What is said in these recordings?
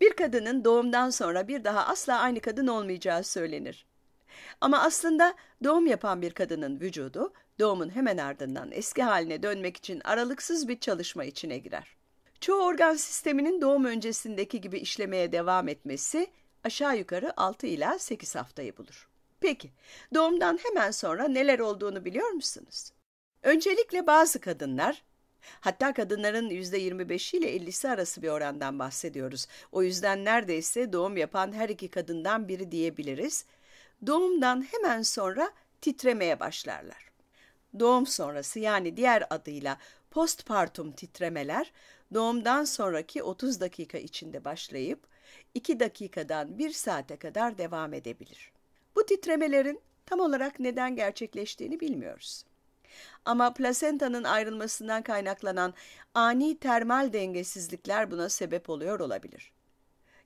Bir kadının doğumdan sonra bir daha asla aynı kadın olmayacağı söylenir. Ama aslında doğum yapan bir kadının vücudu doğumun hemen ardından eski haline dönmek için aralıksız bir çalışma içine girer. Çoğu organ sisteminin doğum öncesindeki gibi işlemeye devam etmesi aşağı yukarı 6 ila 8 haftayı bulur. Peki, doğumdan hemen sonra neler olduğunu biliyor musunuz? Öncelikle bazı kadınlar Hatta kadınların %25 ile 50'si arası bir orandan bahsediyoruz. O yüzden neredeyse doğum yapan her iki kadından biri diyebiliriz. Doğumdan hemen sonra titremeye başlarlar. Doğum sonrası yani diğer adıyla postpartum titremeler doğumdan sonraki 30 dakika içinde başlayıp 2 dakikadan 1 saate kadar devam edebilir. Bu titremelerin tam olarak neden gerçekleştiğini bilmiyoruz. Ama plasentanın ayrılmasından kaynaklanan ani termal dengesizlikler buna sebep oluyor olabilir.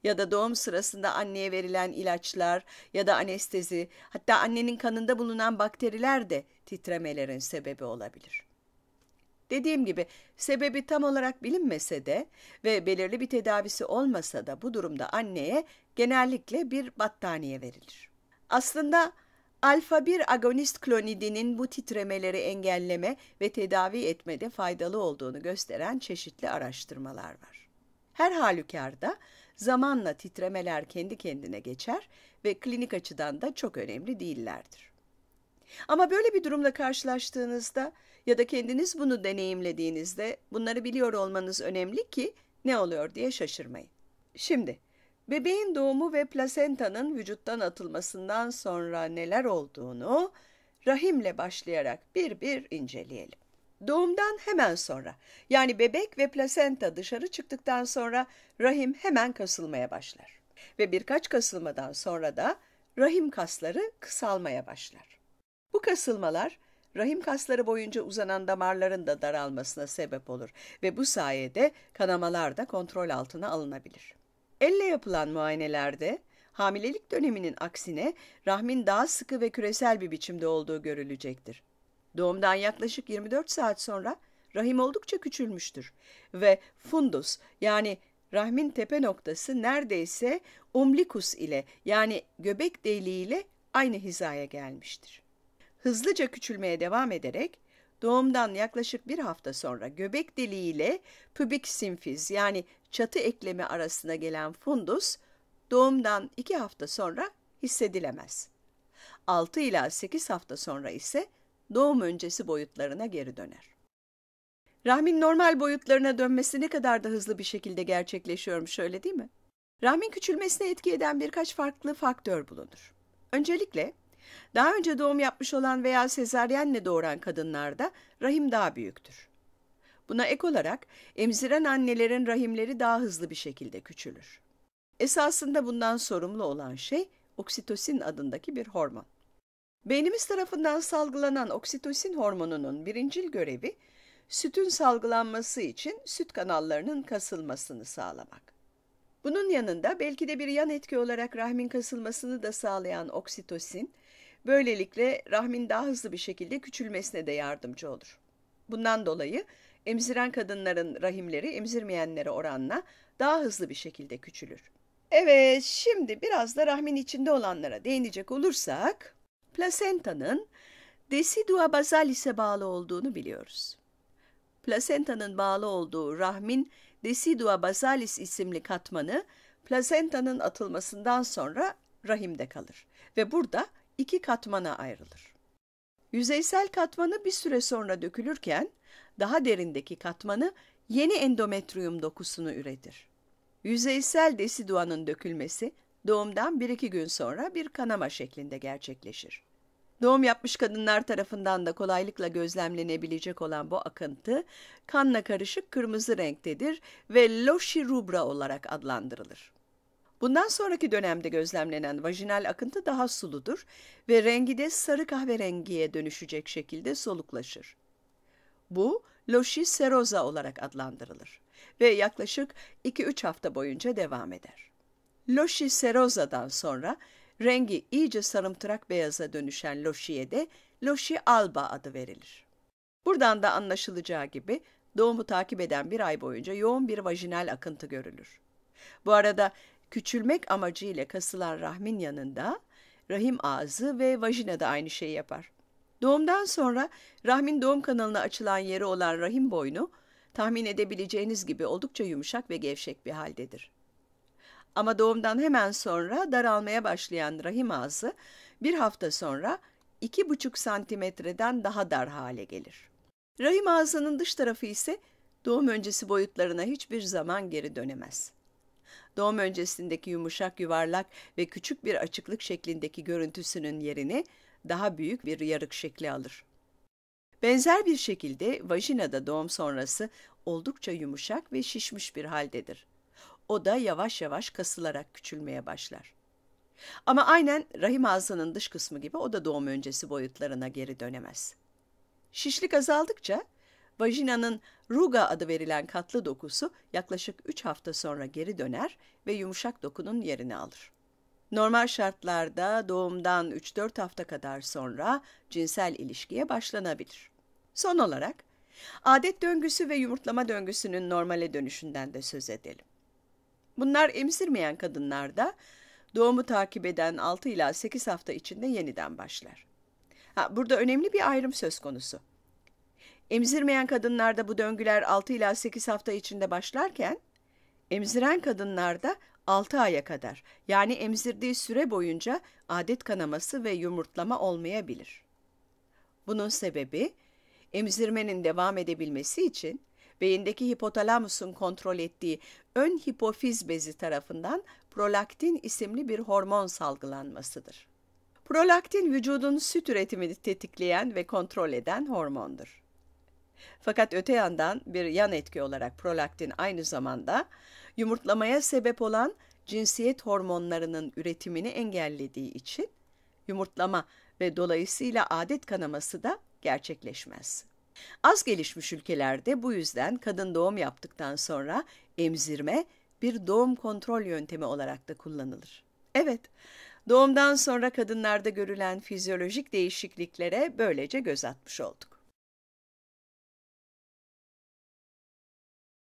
Ya da doğum sırasında anneye verilen ilaçlar ya da anestezi, hatta annenin kanında bulunan bakteriler de titremelerin sebebi olabilir.'' Dediğim gibi sebebi tam olarak bilinmese de ve belirli bir tedavisi olmasa da bu durumda anneye genellikle bir battaniye verilir. Aslında Alfa-1 agonist klonidinin bu titremeleri engelleme ve tedavi etmede faydalı olduğunu gösteren çeşitli araştırmalar var. Her halükarda zamanla titremeler kendi kendine geçer ve klinik açıdan da çok önemli değillerdir. Ama böyle bir durumla karşılaştığınızda ya da kendiniz bunu deneyimlediğinizde bunları biliyor olmanız önemli ki ne oluyor diye şaşırmayın. Şimdi bebeğin doğumu ve plasentanın vücuttan atılmasından sonra neler olduğunu rahimle başlayarak bir bir inceleyelim. Doğumdan hemen sonra yani bebek ve plasenta dışarı çıktıktan sonra rahim hemen kasılmaya başlar. Ve birkaç kasılmadan sonra da rahim kasları kısalmaya başlar. Bu kasılmalar rahim kasları boyunca uzanan damarların da daralmasına sebep olur ve bu sayede kanamalar da kontrol altına alınabilir. Elle yapılan muayenelerde hamilelik döneminin aksine rahmin daha sıkı ve küresel bir biçimde olduğu görülecektir. Doğumdan yaklaşık 24 saat sonra rahim oldukça küçülmüştür ve fundus yani rahmin tepe noktası neredeyse umblikus ile yani göbek deliği ile aynı hizaya gelmiştir. Hızlıca küçülmeye devam ederek doğumdan yaklaşık bir hafta sonra göbek deliği ile pübik simfiz yani çatı eklemi arasına gelen fundus doğumdan iki hafta sonra hissedilemez. 6 ila 8 hafta sonra ise doğum öncesi boyutlarına geri döner. Rahmin normal boyutlarına dönmesi ne kadar da hızlı bir şekilde gerçekleşiyormuş öyle değil mi? Rahmin küçülmesine etki eden birkaç farklı faktör bulunur. Öncelikle daha önce doğum yapmış olan veya sezaryenle doğuran kadınlarda rahim daha büyüktür. Buna ek olarak emziren annelerin rahimleri daha hızlı bir şekilde küçülür. Esasında bundan sorumlu olan şey oksitosin adındaki bir hormon. Beynimiz tarafından salgılanan oksitosin hormonunun birincil görevi sütün salgılanması için süt kanallarının kasılmasını sağlamak. Bunun yanında belki de bir yan etki olarak rahmin kasılmasını da sağlayan oksitosin, Böylelikle rahmin daha hızlı bir şekilde küçülmesine de yardımcı olur. Bundan dolayı emziren kadınların rahimleri emzirmeyenlere oranla daha hızlı bir şekilde küçülür. Evet, şimdi biraz da rahmin içinde olanlara değinecek olursak, plasentanın desidua basalis'e bağlı olduğunu biliyoruz. Plasentanın bağlı olduğu rahmin desidua basalis isimli katmanı plasentanın atılmasından sonra rahimde kalır ve burada iki katmana ayrılır. Yüzeysel katmanı bir süre sonra dökülürken daha derindeki katmanı yeni endometrium dokusunu üretir. Yüzeysel desiduanın dökülmesi doğumdan 1-2 gün sonra bir kanama şeklinde gerçekleşir. Doğum yapmış kadınlar tarafından da kolaylıkla gözlemlenebilecek olan bu akıntı kanla karışık kırmızı renktedir ve rubra olarak adlandırılır. Bundan sonraki dönemde gözlemlenen vajinal akıntı daha suludur ve rengi de sarı kahverengiye dönüşecek şekilde soluklaşır. Bu loşi seroza olarak adlandırılır ve yaklaşık 2-3 hafta boyunca devam eder. Loşi seroza'dan sonra rengi iyice sarımtırak beyaza dönüşen loşiye de loşi alba adı verilir. Buradan da anlaşılacağı gibi doğumu takip eden bir ay boyunca yoğun bir vajinal akıntı görülür. Bu arada Küçülmek amacıyla kasılan rahmin yanında rahim ağzı ve vajina da aynı şeyi yapar. Doğumdan sonra rahmin doğum kanalına açılan yeri olan rahim boynu tahmin edebileceğiniz gibi oldukça yumuşak ve gevşek bir haldedir. Ama doğumdan hemen sonra daralmaya başlayan rahim ağzı bir hafta sonra iki buçuk santimetreden daha dar hale gelir. Rahim ağzının dış tarafı ise doğum öncesi boyutlarına hiçbir zaman geri dönemez doğum öncesindeki yumuşak yuvarlak ve küçük bir açıklık şeklindeki görüntüsünün yerini daha büyük bir yarık şekli alır. Benzer bir şekilde vajina da doğum sonrası oldukça yumuşak ve şişmiş bir haldedir. O da yavaş yavaş kasılarak küçülmeye başlar. Ama aynen rahim ağzının dış kısmı gibi o da doğum öncesi boyutlarına geri dönemez. Şişlik azaldıkça Vajinanın ruga adı verilen katlı dokusu yaklaşık 3 hafta sonra geri döner ve yumuşak dokunun yerini alır. Normal şartlarda doğumdan 3-4 hafta kadar sonra cinsel ilişkiye başlanabilir. Son olarak adet döngüsü ve yumurtlama döngüsünün normale dönüşünden de söz edelim. Bunlar emzirmeyen kadınlarda doğumu takip eden 6 ila 8 hafta içinde yeniden başlar. Ha, burada önemli bir ayrım söz konusu. Emzirmeyen kadınlarda bu döngüler 6 ila 8 hafta içinde başlarken, emziren kadınlarda 6 aya kadar yani emzirdiği süre boyunca adet kanaması ve yumurtlama olmayabilir. Bunun sebebi emzirmenin devam edebilmesi için beyindeki hipotalamusun kontrol ettiği ön hipofiz bezi tarafından prolaktin isimli bir hormon salgılanmasıdır. Prolaktin vücudun süt üretimini tetikleyen ve kontrol eden hormondur. Fakat öte yandan bir yan etki olarak prolaktin aynı zamanda yumurtlamaya sebep olan cinsiyet hormonlarının üretimini engellediği için yumurtlama ve dolayısıyla adet kanaması da gerçekleşmez. Az gelişmiş ülkelerde bu yüzden kadın doğum yaptıktan sonra emzirme bir doğum kontrol yöntemi olarak da kullanılır. Evet, doğumdan sonra kadınlarda görülen fizyolojik değişikliklere böylece göz atmış olduk.